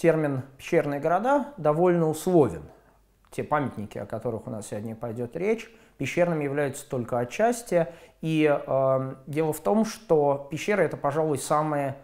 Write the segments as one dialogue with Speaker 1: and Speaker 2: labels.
Speaker 1: термин «пещерные города» довольно условен. Те памятники, о которых у нас сегодня пойдет речь, пещерными являются только отчасти. И э, дело в том, что пещеры – это, пожалуй, самые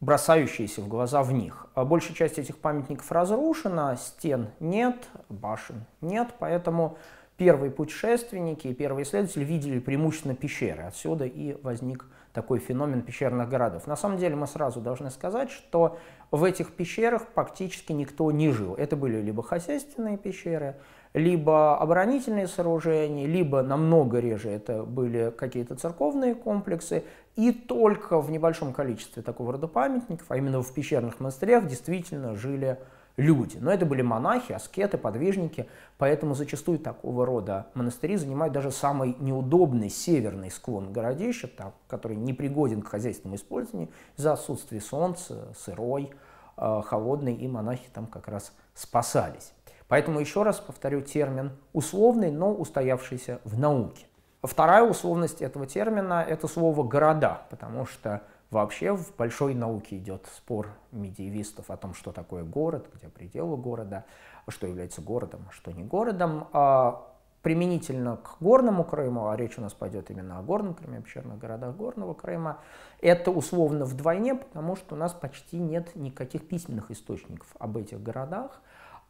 Speaker 1: бросающиеся в глаза в них. А большая часть этих памятников разрушена, стен нет, башен нет, поэтому первые путешественники и первые исследователи видели преимущественно пещеры. Отсюда и возник такой феномен пещерных городов. На самом деле мы сразу должны сказать, что в этих пещерах практически никто не жил. Это были либо хозяйственные пещеры, либо оборонительные сооружения, либо намного реже это были какие-то церковные комплексы. И только в небольшом количестве такого рода памятников, а именно в пещерных монастырях, действительно жили люди. Но это были монахи, аскеты, подвижники, поэтому зачастую такого рода монастыри занимают даже самый неудобный северный склон городища, там, который пригоден к хозяйственному использованию из-за отсутствия солнца, сырой, э, холодный, и монахи там как раз спасались. Поэтому еще раз повторю термин условный, но устоявшийся в науке. Вторая условность этого термина – это слово «города», потому что Вообще в большой науке идет спор медиевистов о том, что такое город, где пределы города, что является городом, а что не городом. А применительно к Горному Крыму, а речь у нас пойдет именно о Горном Крыме, о пещерных городах Горного Крыма, это условно вдвойне, потому что у нас почти нет никаких письменных источников об этих городах.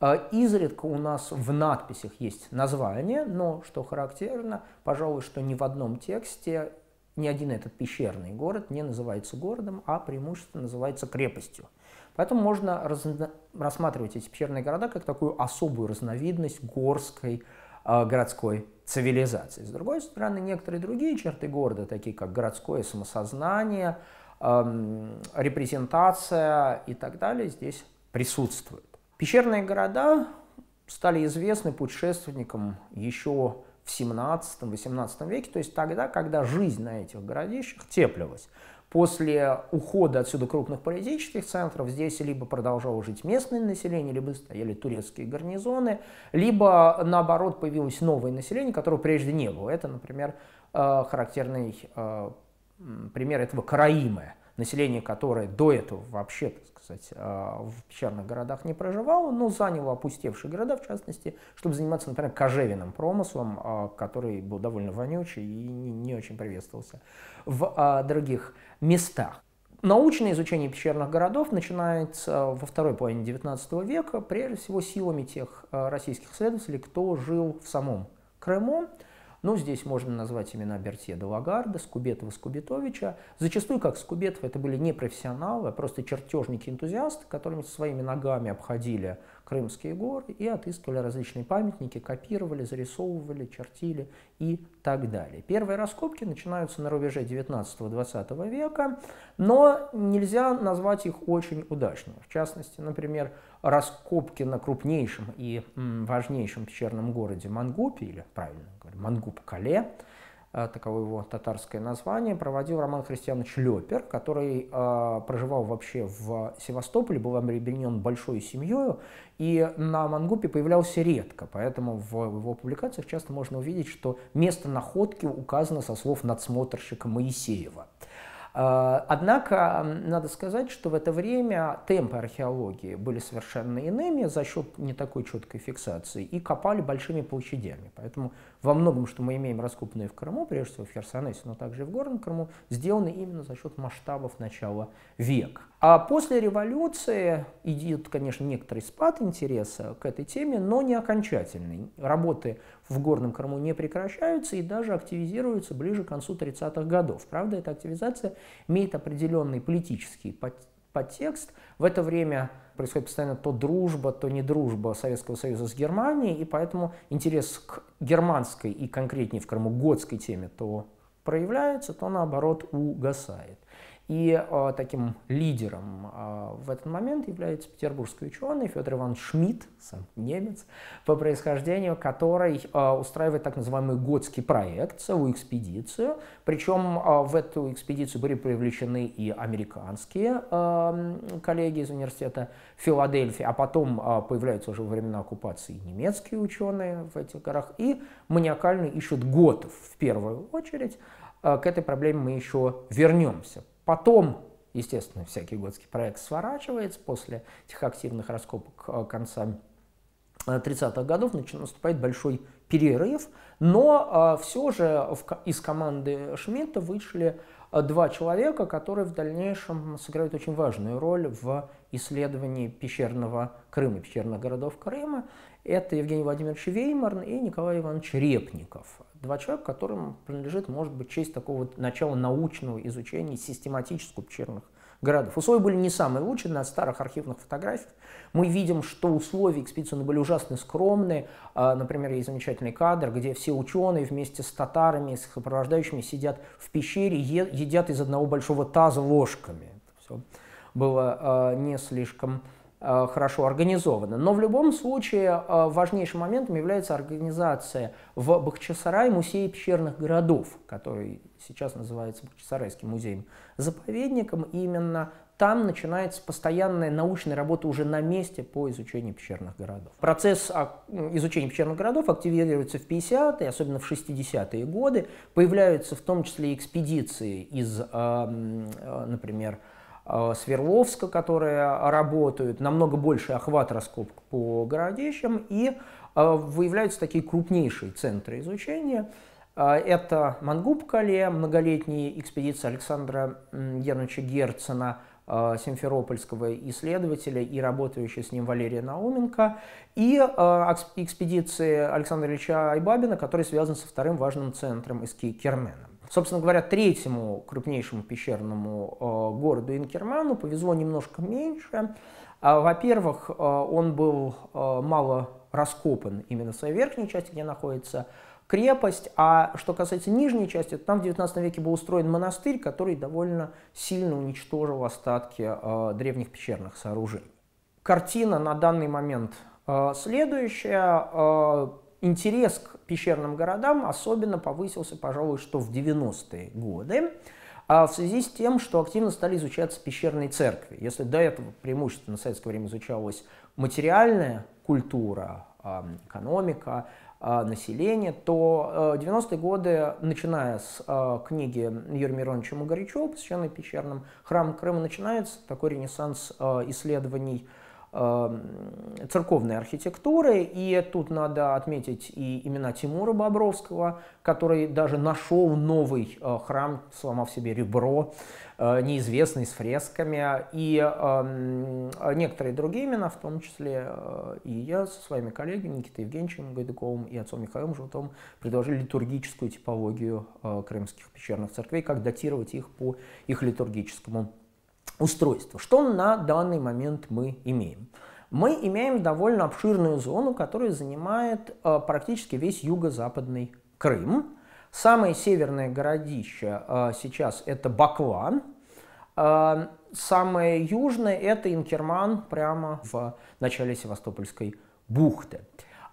Speaker 1: А изредка у нас в надписях есть название, но, что характерно, пожалуй, что ни в одном тексте ни один этот пещерный город не называется городом, а преимущественно называется крепостью. Поэтому можно разно... рассматривать эти пещерные города как такую особую разновидность горской э, городской цивилизации. С другой стороны, некоторые другие черты города, такие как городское самосознание, э, репрезентация и так далее, здесь присутствуют. Пещерные города стали известны путешественникам еще в 17-18 веке, то есть тогда, когда жизнь на этих городищах теплилась. После ухода отсюда крупных политических центров здесь либо продолжало жить местное население, либо стояли турецкие гарнизоны, либо, наоборот, появилось новое население, которого прежде не было. Это, например, э, характерный э, пример этого Караимы, население, которое до этого вообще, так сказать, э, в печерных городах не проживало, но заняло опустевшие города, в частности, чтобы заниматься, например, кожевенным промыслом, э, который был довольно вонючий и не очень приветствовался в э, других местах. Научное изучение пещерных городов начинается во второй половине XIX века, прежде всего силами тех российских исследователей, кто жил в самом Крыму, ну, здесь можно назвать имена Бертье де Лагарда, Скубетова, Скубетовича. Зачастую, как Скубетов, это были не профессионалы, а просто чертежники-энтузиасты, которые своими ногами обходили Крымские горы и отыскивали различные памятники, копировали, зарисовывали, чертили и так далее. Первые раскопки начинаются на рубеже 19-20 века, но нельзя назвать их очень удачными. В частности, например, раскопки на крупнейшем и важнейшем пещерном городе Мангупе, или правильно говоря, Мангуп-Кале – Э, таково его татарское название, проводил Роман Христианович Лепер, который э, проживал вообще в Севастополе, был обременен большой семьей и на Мангупе появлялся редко, поэтому в его публикациях часто можно увидеть, что место находки указано со слов надсмотрщика Моисеева. Э, однако, надо сказать, что в это время темпы археологии были совершенно иными за счет не такой четкой фиксации и копали большими площадями. Поэтому во многом, что мы имеем раскопанные в Крыму, прежде всего в Херсонесе, но также и в Горном Крыму, сделаны именно за счет масштабов начала века. А после революции идет, конечно, некоторый спад интереса к этой теме, но не окончательный. Работы в Горном Крыму не прекращаются и даже активизируются ближе к концу 30-х годов. Правда, эта активизация имеет определенный политический подтекст. В это время происходит постоянно то дружба, то недружба Советского Союза с Германией, и поэтому интерес к германской и конкретнее в Крыму готской теме то проявляется, то наоборот угасает. И э, таким лидером э, в этот момент является петербургский ученый Федор Иванович Шмидт, сам немец, по происхождению, который э, устраивает так называемый готский проект, целую экспедицию. Причем э, в эту экспедицию были привлечены и американские э, коллеги из университета Филадельфии, а потом э, появляются уже во времена оккупации немецкие ученые в этих горах, и маниакально ищут готов в первую очередь. Э, к этой проблеме мы еще вернемся Потом, естественно, всякий готский проект сворачивается после этих активных раскопок э, конца 30-х э, годов наступает большой перерыв, но э, все же из команды Шмидта вышли два человека, которые в дальнейшем сыграют очень важную роль в исследовании пещерного Крыма, пещерных городов Крыма. Это Евгений Владимирович Веймарн и Николай Иванович Репников. Два человека, которым принадлежит, может быть, честь такого начала научного изучения систематически пещерных городов. Условия были не самые лучшие на старых архивных фотографиях. Мы видим, что условия экспедиции были ужасно скромные. А, например, есть замечательный кадр, где все ученые вместе с татарами, с сопровождающими сидят в пещере, едят из одного большого таза ложками. Это все было а, не слишком Э, хорошо организовано. Но в любом случае э, важнейшим моментом является организация в Бахчисарай музея пещерных городов, который сейчас называется Бахчисарайским музеем-заповедником. Именно там начинается постоянная научная работа уже на месте по изучению пещерных городов. Процесс а, изучения пещерных городов активизируется в 50-е, особенно в 60-е годы. Появляются в том числе экспедиции из, э, например, Э, Свердловска, которые работают, намного больше охват раскопок по городищам, и э, выявляются такие крупнейшие центры изучения. Э, это мангуб многолетняя экспедиция Александра Яновича Герцена – симферопольского исследователя и работающая с ним Валерия Науменко, и экспедиции Александра Ильича Айбабина, который связан со вторым важным центром из Керменом. Собственно говоря, третьему крупнейшему пещерному э, городу Инкерману повезло немножко меньше. А, во-первых, э, он был э, мало раскопан именно в своей верхней части, где находится крепость, а что касается нижней части, то там в 19 веке был устроен монастырь, который довольно сильно уничтожил остатки э, древних пещерных сооружений. Картина на данный момент э, следующая. Э, интерес к пещерным городам особенно повысился, пожалуй, что в 90-е годы, а в связи с тем, что активно стали изучаться пещерные церкви. Если до этого преимущественно в советское время изучалась материальная культура, а, экономика, а, население, то 90-е а, годы, начиная с книги Юрия Мироновича Мугорячева, посвященной пещерным храмам Крыма, начинается такой ренессанс исследований Эм, церковной архитектуры. И тут надо отметить и имена Тимура Бобровского, который даже нашел новый э, храм, сломав себе ребро, э, неизвестный, с фресками, и эм, некоторые другие имена, в том числе э, и я со своими коллегами Никитой Евгеньевичем Гайдуковым и отцом Михаилом Желтовым предложили литургическую типологию крымских пещерных церквей, как датировать их по их литургическому устройства. Что на данный момент мы имеем? Мы имеем довольно обширную зону, которая занимает э, практически весь юго-западный Крым. Самое северное городище э, сейчас это Баклан. Э, самое южное это Инкерман прямо в начале Севастопольской бухты.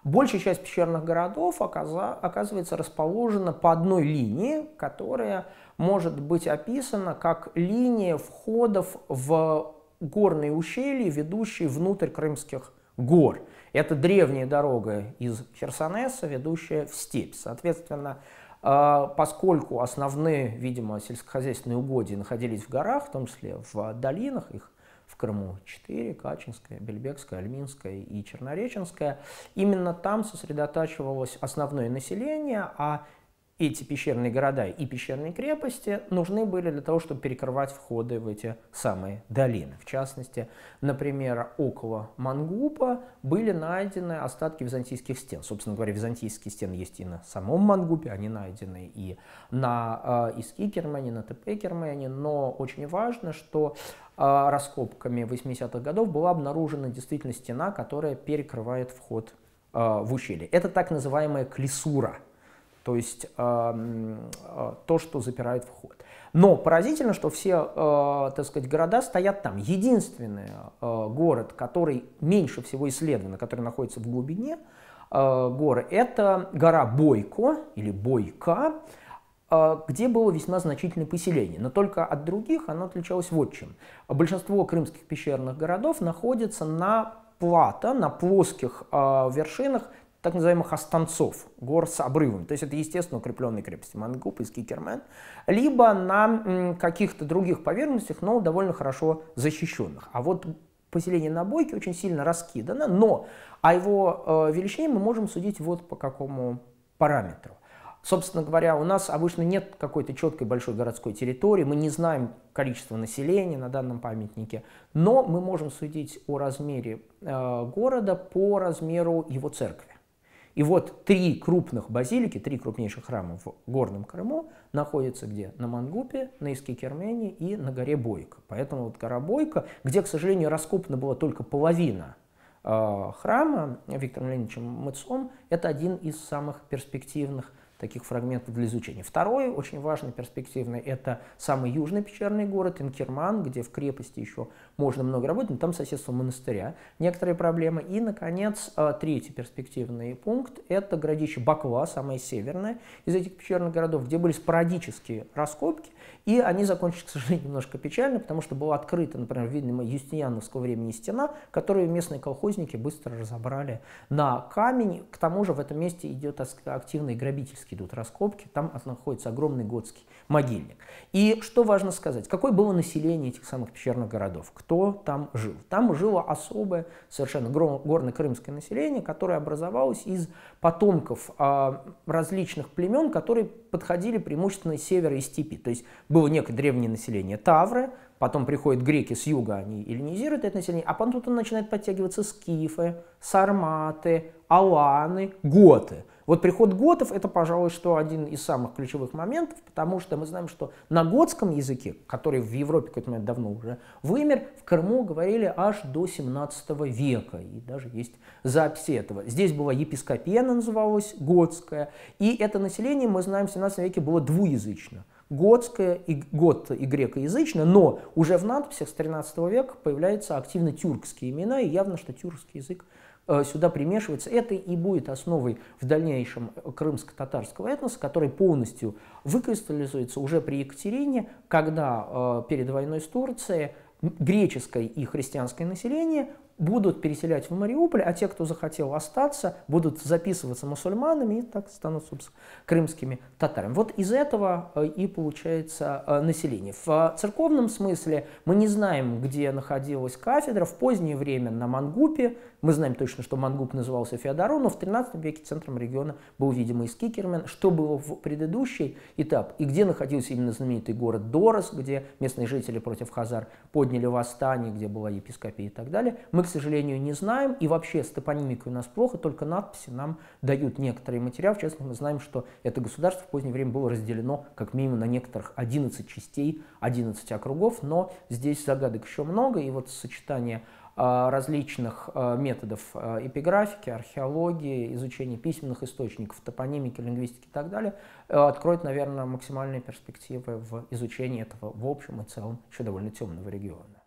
Speaker 1: Большая часть пещерных городов оказывается расположена по одной линии, которая может быть описана как линия входов в горные ущелья, ведущие внутрь Крымских гор. Это древняя дорога из Херсонеса, ведущая в степь. Соответственно, э, поскольку основные, видимо, сельскохозяйственные угодья находились в горах, в том числе в долинах, их Крыму Четыре, Качинская, Бельбекская, Альминская и Чернореченская. Именно там сосредотачивалось основное население, а эти пещерные города и пещерные крепости нужны были для того, чтобы перекрывать входы в эти самые долины. В частности, например, около Мангупа были найдены остатки византийских стен. Собственно говоря, византийские стены есть и на самом Мангупе, они найдены и на э, Искикермане, на Тепекермане, но очень важно, что а, раскопками 80-х годов была обнаружена действительно стена, которая перекрывает вход а, в ущелье. Это так называемая клессура, то есть а, то, что запирает вход. Но поразительно, что все, так сказать, города стоят там. Единственный город, который меньше всего исследован, который находится в глубине горы, это гора Бойко или Бойка, а, где было весьма значительное поселение, но только от других оно отличалось вот чем. Большинство крымских пещерных городов находится на плато, на плоских э, вершинах так называемых останцов, гор с обрывами, То есть это, естественно, укрепленные крепости Мангуп и Скикермен, либо на каких-то других поверхностях, но довольно хорошо защищенных. А вот поселение на Бойке очень сильно раскидано, но о его э, величине мы можем судить вот по какому параметру. Собственно говоря, у нас обычно нет какой-то четкой большой городской территории, мы не знаем количество населения на данном памятнике, но мы можем судить о размере э, города по размеру его церкви. И вот три крупных базилики, три крупнейших храма в Горном Крыму находятся где? На Мангупе, на иске и на горе Бойко. Поэтому вот гора Бойко, где, к сожалению, раскопана была только половина э, храма Виктором Леонидовичем Мыцом, это один из самых перспективных таких фрагментов для изучения. Второй очень важный, перспективный, это самый южный пещерный город Инкерман, где в крепости еще можно много работать, но там соседство монастыря, некоторые проблемы. И, наконец, э, третий перспективный пункт – это городище Баква, самое северное из этих пещерных городов, где были спорадические раскопки, и они закончились, к сожалению, немножко печально, потому что была открыта, например, видимо, юстиниановского времени стена, которую местные колхозники быстро разобрали на камень. К тому же в этом месте идет активные грабительские идут раскопки, там находится огромный готский могильник. И что важно сказать, какое было население этих самых пещерных городов, кто там жил? Там жило особое, совершенно горно-крымское население, которое образовалось из потомков а, различных племен, которые подходили преимущественно с севера и степи. То есть было некое древнее население Тавры, потом приходят греки с юга, они эллинизируют это население, а потом тут начинают подтягиваться скифы, сарматы, аланы, готы. Вот приход готов – это, пожалуй, что один из самых ключевых моментов, потому что мы знаем, что на готском языке, который в Европе какой-то момент давно уже вымер, в Крыму говорили аж до 17 века, и даже есть записи этого. Здесь была епископия, называлась готская, и это население, мы знаем, в 17 веке было двуязычно – готская и гот и грекоязычное, но уже в надписях с 13 века появляются активно тюркские имена, и явно, что тюркский язык э, сюда примешивается. Это и будет основой в дальнейшем крымско-татарского этноса, который полностью выкристаллизуется уже при Екатерине, когда э, перед войной с Турцией греческое и христианское население будут переселять в Мариуполь, а те, кто захотел остаться, будут записываться мусульманами и так станут, собственно, крымскими татарами. Вот из этого э, и получается э, население. В э, церковном смысле мы не знаем, где находилась кафедра. В позднее время на Мангупе, мы знаем точно, что Мангуп назывался Феодору, но в 13 веке центром региона был, видимо, из Кикермен, что было в предыдущий этап, и где находился именно знаменитый город Дорос, где местные жители против Хазар подняли восстание, где была епископия и так далее. Мы, сожалению, не знаем. И вообще с топонимикой у нас плохо, только надписи нам дают некоторые материалы. В частности, мы знаем, что это государство в позднее время было разделено как минимум на некоторых 11 частей, 11 округов, но здесь загадок еще много, и вот сочетание а, различных а, методов а, эпиграфики, археологии, изучения письменных источников, топонимики, лингвистики и так далее, откроет, наверное, максимальные перспективы в изучении этого в общем и целом еще довольно темного региона.